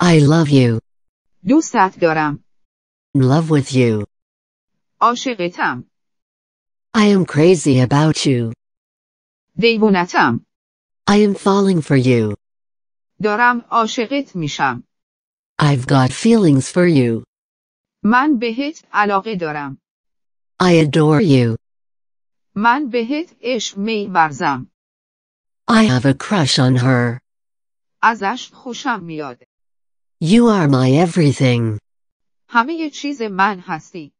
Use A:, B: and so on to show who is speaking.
A: I love you.
B: دوستت دارم.
A: In love with you.
B: عاشقتم.
A: I am crazy about you.
B: دیوونتم.
A: I am falling for you.
B: دارم عاشقت میشم.
A: I've got feelings for you.
B: من بهت علاقه دارم.
A: I adore you.
B: من بهت عشق میورزم.
A: I have a crush on her.
B: ازش خوشم میاد.
A: You are my everything.
B: همه چیز من هستی.